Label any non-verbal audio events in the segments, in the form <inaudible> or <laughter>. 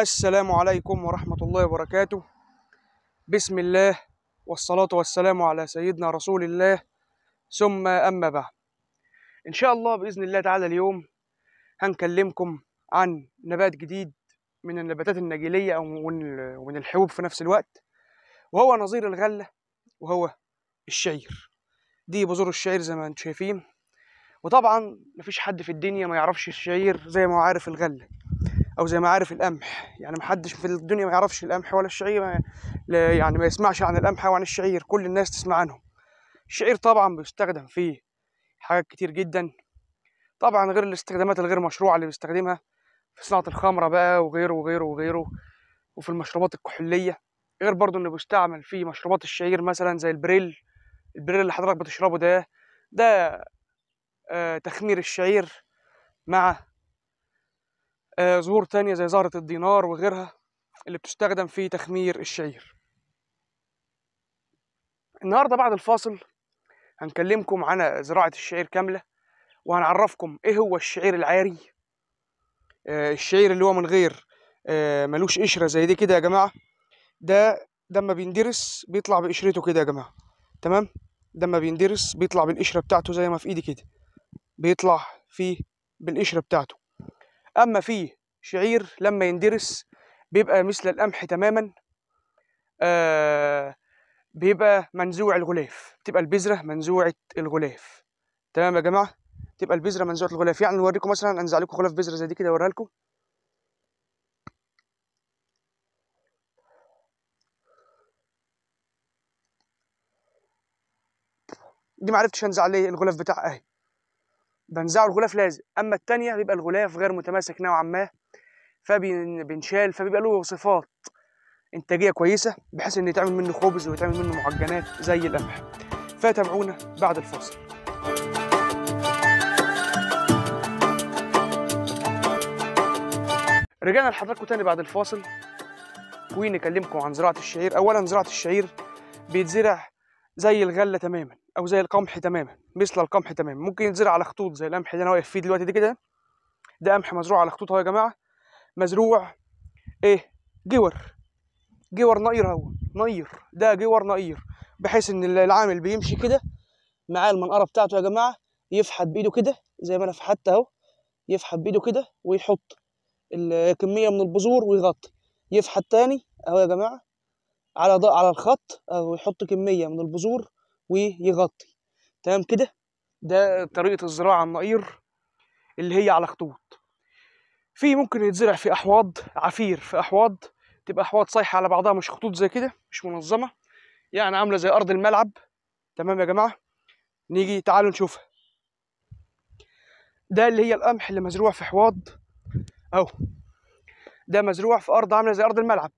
السلام عليكم ورحمة الله وبركاته بسم الله والصلاة والسلام على سيدنا رسول الله ثم أما بعد إن شاء الله بإذن الله تعالى اليوم هنكلمكم عن نبات جديد من النباتات النجيلية ومن الحبوب في نفس الوقت وهو نظير الغلة وهو الشعير دي بذور الشعير زي ما انتم شايفين وطبعا مفيش حد في الدنيا ما يعرفش الشعير زي ما هو عارف الغله او زي ما عارف القمح يعني محدش في الدنيا ما يعرفش القمح ولا الشعير يعني ما يسمعش عن القمح وعن الشعير كل الناس تسمع عنهم الشعير طبعا بيستخدم فيه حاجات كتير جدا طبعا غير الاستخدامات الغير مشروعه اللي بيستخدمها في صناعه الخمره بقى وغيره وغيره وغيره وفي المشروبات الكحوليه غير برضو انه بيستعمل في مشروبات الشعير مثلا زي البريل البريل اللي حضرتك بتشربه ده ده آه تخمير الشعير مع زهور آه، تانية زي زهرة الدينار وغيرها اللي بتستخدم في تخمير الشعير النهاردة بعد الفاصل هنكلمكم عن زراعة الشعير كاملة وهنعرفكم ايه هو الشعير العاري آه، الشعير اللي هو من غير آه، ملوش قشرة زي دي كده يا جماعة ده ده ما بيندرس بيطلع بقشرته كده يا جماعة تمام ده ما بيندرس بيطلع بالقشرة بتاعته زي ما في ايدي كده بيطلع فيه بالقشرة بتاعته اما في شعير لما يندرس بيبقى مثل القمح تماما آه بيبقى منزوع الغلاف تبقى البذره منزوعه الغلاف تمام يا جماعه تبقى البذره منزوعه الغلاف يعني نوريكم مثلا انزع لكم غلاف بذره زي دي كده اوريها لكم دي معرفتش انزع ليه الغلاف بتاعها اهي بنزعه الغلاف لازق اما الثانيه بيبقى الغلاف غير متماسك نوعا ما فبنشال فبيبقى له صفات انتاجيه كويسه بحيث ان يتعمل منه خبز ويتعمل منه معجنات زي القمح فتابعونا بعد الفاصل رجعنا لحضراتكم تاني بعد الفاصل ونكلمكم عن زراعه الشعير اولا زراعه الشعير بيتزرع زي الغله تماما او زي القمح تماما مثل القمح تمام ممكن يتزرع على خطوط زي القمح اللي انا واقف فيه دلوقتي ده كده ده قمح مزروع على خطوط اهو يا جماعه مزروع ايه جور جور نقير اهو نقير ده جور نقير بحيث ان العامل بيمشي كده معاه المنقره بتاعته يا جماعه يفحت بايده كده زي ما انا فحت اهو يفحت بايده كده ويحط الكميه من البذور ويغطي يفحت تاني اهو يا جماعه على على الخط اهو يحط كميه من البذور ويغطي تمام كده ده طريقه الزراعه النقير اللي هي على خطوط في ممكن يتزرع في احواض عفير في احواض تبقى احواض صايحه على بعضها مش خطوط زي كده مش منظمه يعني عامله زي ارض الملعب تمام يا جماعه نيجي تعالوا نشوفها ده اللي هي القمح اللي مزروع في حواض اهو ده مزروع في ارض عامله زي ارض الملعب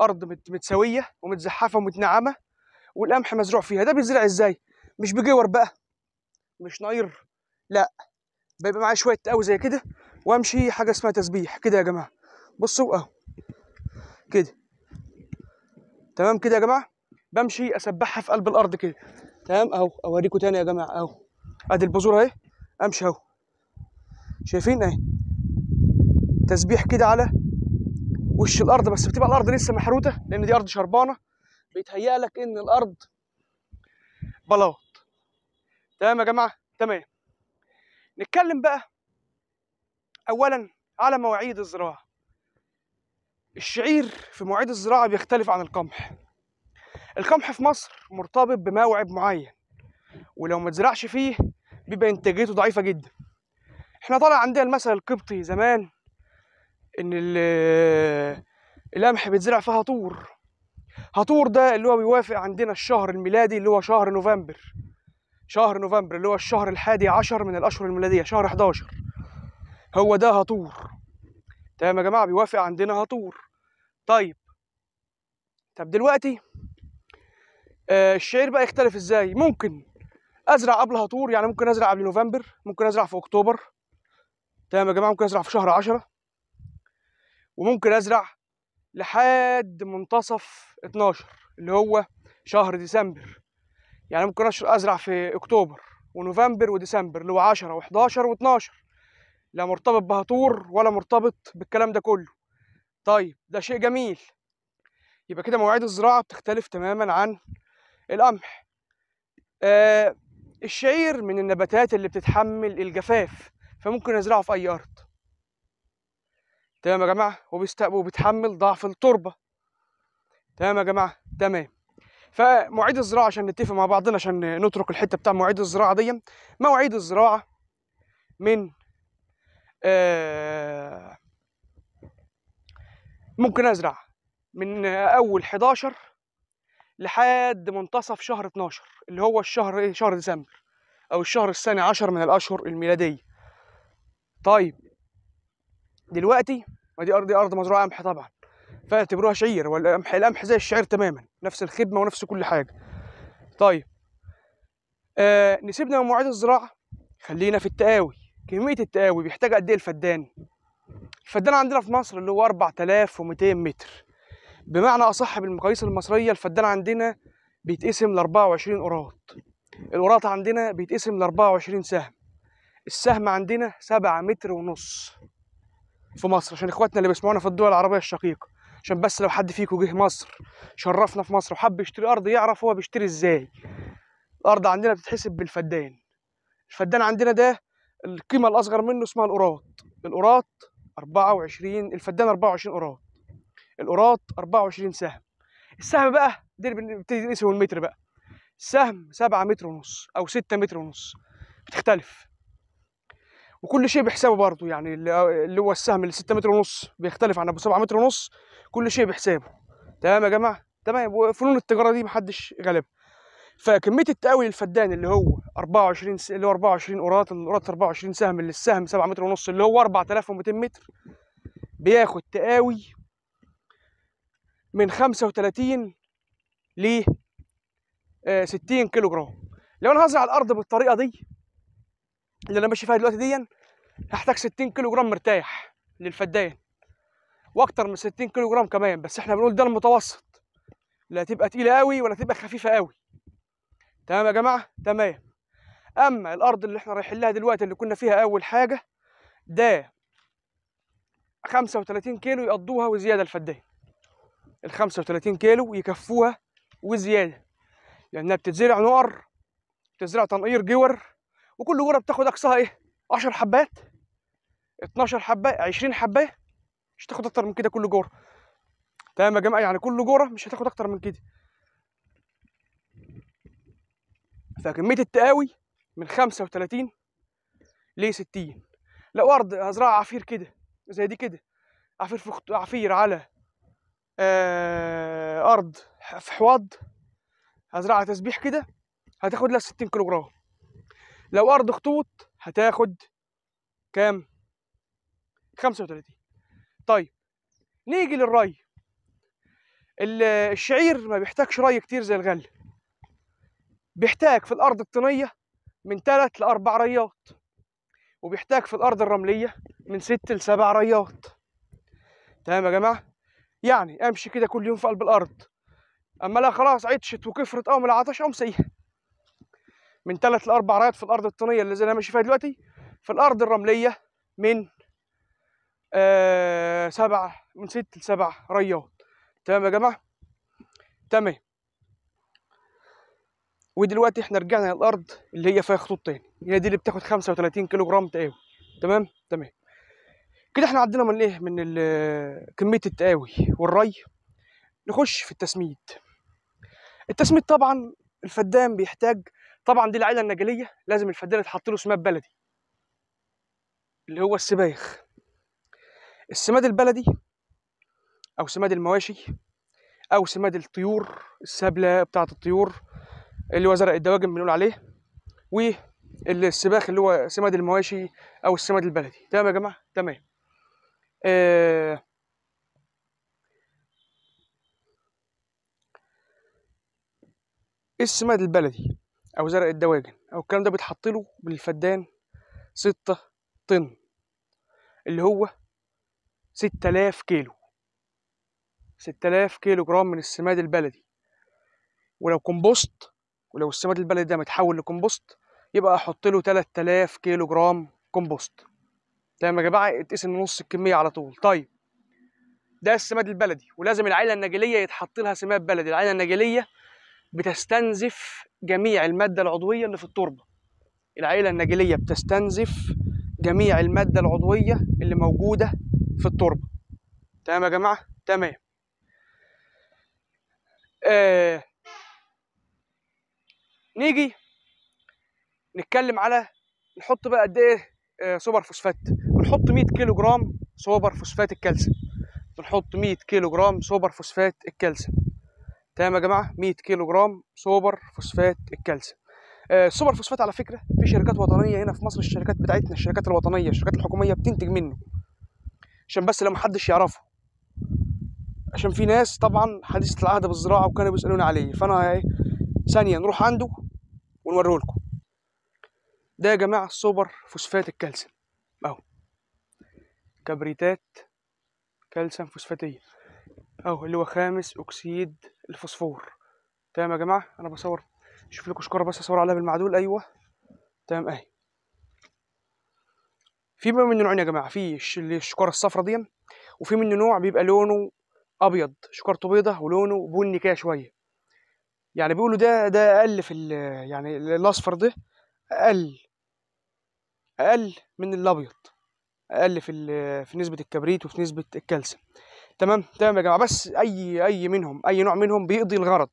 ارض متساويه ومتزحفه ومتنعمه والقمح مزروع فيها ده بيتزرع ازاي مش بجور بقى مش ناير لا بيبقى معايا شويه قوي زي كده وامشي حاجه اسمها تسبيح كده يا جماعه بصوا اهو كده تمام كده يا جماعه بمشي اسبحها في قلب الارض كده تمام اهو اوريكم تاني يا جماعه اهو ادي البذور اهي امشي اهو شايفين اهي تسبيح كده على وش الارض بس بتبقى الارض لسه محروته لان دي ارض شربانه بيتهيألك ان الارض بلاط تمام يا جماعه تمام نتكلم بقى اولا على مواعيد الزراعه الشعير في مواعيد الزراعه بيختلف عن القمح القمح في مصر مرتبط بموعد معين ولو ما تزرعش فيه بيبقى انتاجيته ضعيفه جدا احنا طالع عندنا المثل القبطي زمان ان <hesitation> القمح بيتزرع في هطور هطور ده اللي هو بيوافق عندنا الشهر الميلادي اللي هو شهر نوفمبر شهر نوفمبر اللي هو الشهر الحادي عشر من الأشهر الميلادية شهر 11 هو ده هطور تمام يا جماعة بيوافق عندنا هطور طيب طب دلوقتي آه الشعير بقى يختلف ازاي ممكن ازرع قبل هطور يعني ممكن ازرع قبل نوفمبر ممكن ازرع في اكتوبر تمام يا جماعه ممكن ازرع في شهر عشرة وممكن ازرع لحد منتصف 12 اللي هو شهر ديسمبر يعني ممكن اشر ازرع في اكتوبر ونوفمبر وديسمبر اللي هو 10 و11 و12 لا مرتبط بهطور ولا مرتبط بالكلام ده كله طيب ده شيء جميل يبقى كده مواعيد الزراعه بتختلف تماما عن القمح آه الشعير من النباتات اللي بتتحمل الجفاف فممكن ازرعه في اي ارض تمام يا جماعه وبيستقبل وبيتحمل ضعف التربه تمام يا جماعه تمام فمواعيد الزراعه عشان نتفق مع بعضنا عشان نترك الحته بتاع مواعيد الزراعه دي مواعيد الزراعه من آه، ممكن ازرع من اول 11 لحد منتصف شهر 12 اللي هو الشهر ايه شهر ديسمبر او الشهر الثاني عشر من الاشهر الميلاديه طيب دلوقتي ما دي ارض ارض مزروعه قمح طبعا فاعتبروها شعير والقمح القمح زي الشعير تماما نفس الخدمه ونفس كل حاجه طيب آه نسيبنا من مواعيد الزراعه خلينا في التقاوي كميه التقاوي بيحتاج قد ايه الفدان الفدان عندنا في مصر اللي هو 4200 متر بمعنى اصح بالمقاييس المصريه الفدان عندنا بيتقسم ل 24 قراط القراط عندنا بيتقسم ل 24 سهم السهم عندنا 7 متر ونص في مصر عشان اخواتنا اللي بيسمعونا في الدول العربيه الشقيقه عشان بس لو حد فيكم جه مصر شرفنا في مصر وحب يشتري ارض يعرف هو بيشتري ازاي الارض عندنا بتتحسب بالفدان الفدان عندنا ده القيمه الاصغر منه اسمها القراط القراط 24 الفدان 24 قراط القراط 24 سهم السهم بقى ده بنبتدي نقيسه بالمتر بقى السهم 7 متر ونص او 6 متر ونص بتختلف وكل شيء بحسابه برضه يعني اللي هو السهم اللي 6 متر ونص بيختلف عن ابو 7 متر ونص كل شيء بحسابه تمام يا جماعه تمام وفنون التجاره دي محدش غالبها فكميه التقاوي للفدان اللي هو 24 س... اللي هو 24 قرات القرات 24 سهم اللي السهم 7 متر ونص اللي هو 4200 متر بياخد تقاوي من 35 ل 60 آه، كيلو جرام لو انا هزرع الارض بالطريقه دي اللي انا ماشي فيها دلوقتي دي هحتاج 60 كيلو جرام مرتاح للفدان واكتر من 60 كيلو جرام كمان بس احنا بنقول ده المتوسط لا تبقى تقيله قوي ولا تبقى خفيفه قوي تمام يا جماعه تمام اما الارض اللي احنا رايحين لها دلوقتي اللي كنا فيها اول حاجه ده 35 كيلو يقضوها وزياده الفدان ال 35 كيلو يكفوها وزياده لانها يعني بتتزرع نقر بتزرع تنقير جور وكل جوره بتاخد اقصاها ايه 10 حبات 12 حبه 20 حبه مش هتاخد اكتر من كده كل جوره تمام يا جماعه يعني كل جوره مش هتاخد اكتر من كده فكميه التقاوي من 35 ل 60 لو ارض هزرع عفير كده زي دي كده عفير في عفير على آه، ارض في حواض هزرعها تسبيح كده هتاخد لها 60 كيلو جرام لو ارض خطوط هتاخد كام 35 طيب نيجي للري الشعير ما بيحتاجش ري كتير زي الغل بيحتاج في الارض الطينيه من 3 ل 4 ريات وبيحتاج في الارض الرمليه من 6 ل 7 ريات تمام يا جماعه يعني امشي كده كل يوم في قلب الارض اما لا خلاص عطشت وكفرت او من العطش او ساقيها من 3 ل 4 ريات في الارض الطينيه اللي زي انا ماشي فيها دلوقتي في الارض الرمليه من آه، سبعة من ست لسبعة رياض تمام يا جماعة تمام ودلوقتي احنا رجعنا للارض اللي هي فيها خطوط تاني هي دي اللي بتاخد خمسة وتلاتين كيلو جرام تقاوي تمام تمام كده احنا عدينا من ايه من آه، كميه التقاوي والري نخش في التسميد التسميد طبعا الفدان بيحتاج طبعا دي العيله النجليه لازم الفدان يتحط له سماد بلدي اللي هو السبايخ السماد البلدي او سماد المواشي او سماد الطيور السبله بتاعه الطيور اللي هو زرق الدواجن بنقول عليه والسباخ اللي هو سماد المواشي او السماد البلدي تمام يا جماعه تمام آه إيه السماد البلدي او زرق الدواجن او الكلام ده بيتحط له بالفدان ستة طن اللي هو 6000 كيلو 6000 كيلو جرام من السماد البلدي ولو كومبوست ولو السماد البلدي ده متحول لكومبوست يبقى احط له 3000 كيلو جرام كومبوست تمام يا جماعه اتقسم نص الكميه على طول طيب ده السماد البلدي ولازم العيله النجيليه يتحط لها سماد بلدي العيله النجيليه بتستنزف جميع الماده العضويه اللي في التربه العيله النجيليه بتستنزف جميع الماده العضويه اللي موجوده في التربه تمام يا جماعه تمام آه نيجي نتكلم على نحط بقى قد ايه آه، سوبر فوسفات بنحط 100 كيلو جرام سوبر فوسفات الكالسيوم بنحط 100 كيلو جرام سوبر فوسفات الكالسيوم تمام يا جماعه 100 كيلو جرام سوبر فوسفات الكالسيوم آه، السوبر فوسفات على فكره في شركات وطنيه هنا في مصر الشركات بتاعتنا الشركات الوطنيه الشركات الحكوميه بتنتج منه عشان بس لو محدش يعرفه عشان في ناس طبعا حديثة العهد بالزراعة وكانوا بيسألوني عليه فأنا ايه ثانية نروح عنده ونوريه لكم ده يا جماعة سوبر فوسفات الكالسيوم أهو كبريتات كالسيوم فوسفاتية أهو اللي هو خامس أكسيد الفوسفور تمام يا جماعة أنا بصور شوف لكم شكارة بس أصور عليها بالمعدول أيوه تمام أهي في منه نوعين يا جماعه في الشكاره الصفرا دي وفي منه نوع بيبقى لونه ابيض شكارته بيضه ولونه بني كده شويه يعني بيقولوا ده ده اقل في يعني الاصفر ده اقل اقل من الابيض اقل في في نسبه الكبريت وفي نسبه الكالسيوم تمام تمام يا جماعه بس اي اي منهم اي نوع منهم بيقضي الغرض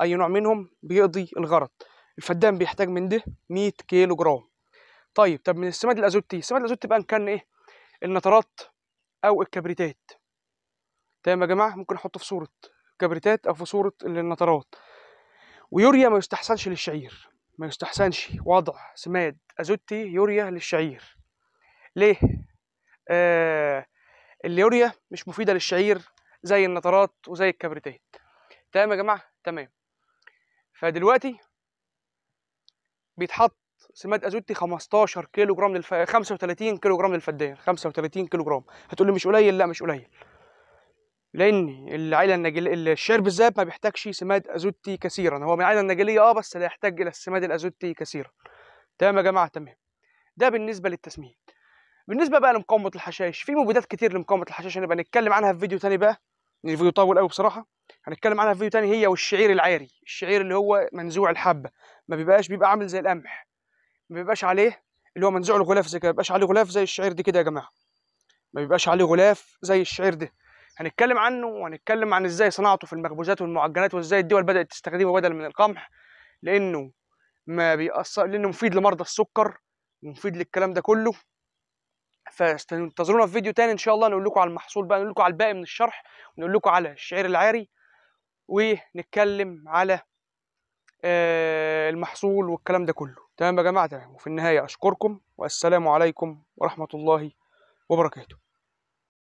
اي نوع منهم بيقضي الغرض الفدان بيحتاج من ده 100 كيلو جرام طيب طب من السماد الازوتي السماد الازوتي بقى كان ايه النترات او الكبريتات تمام يا جماعه ممكن احطه في صوره كبريتات او في صوره النترات ويوريا ما يستحسنش للشعير ما يستحسنش وضع سماد ازوتي يوريا للشعير ليه آه اليوريا مش مفيده للشعير زي النترات وزي الكبريتات تمام يا جماعه تمام فدلوقتي بيتحط سماد ازوتي 15 كيلو جرام للف... 35 كيلو جرام للفدان 35 كيلو جرام هتقول لي مش قليل لا مش قليل لان العيله النجل الشعر بالذات ما بيحتاجش سماد ازوتي كثيرا هو من العيله النجليه اه بس لا يحتاج الى السماد الازوتي كثيرا تمام يا جماعه تمام ده بالنسبه للتسميد بالنسبه بقى لمقاومه الحشائش في مبيدات كتير لمقاومه الحشائش هنبقى نتكلم عنها في فيديو ثاني بقى الفيديو طويل قوي بصراحه هنتكلم عنها في فيديو ثاني هي والشعير العاري الشعير اللي هو منزوع الحبه ما بيبقاش بيبقى عامل زي القمح ما بيبقاش عليه اللي هو منزوع الغلاف زي كده ما بيبقاش عليه غلاف زي الشعير دي كده يا جماعه ما بيبقاش عليه غلاف زي الشعير ده هنتكلم عنه وهنتكلم عن ازاي صناعته في المخبوزات والمعجنات وازاي الدول بدات تستخدمه بدل من القمح لانه ما بيأثر لانه مفيد لمرضى السكر ومفيد للكلام ده كله فانتظرونا في فيديو تاني ان شاء الله نقول لكم على المحصول بقى نقول لكم على الباقي من الشرح ونقول لكم على الشعير العاري ونتكلم على آه، المحصول والكلام ده كله تمام يا جماعه تمام وفي النهايه اشكركم والسلام عليكم ورحمه الله وبركاته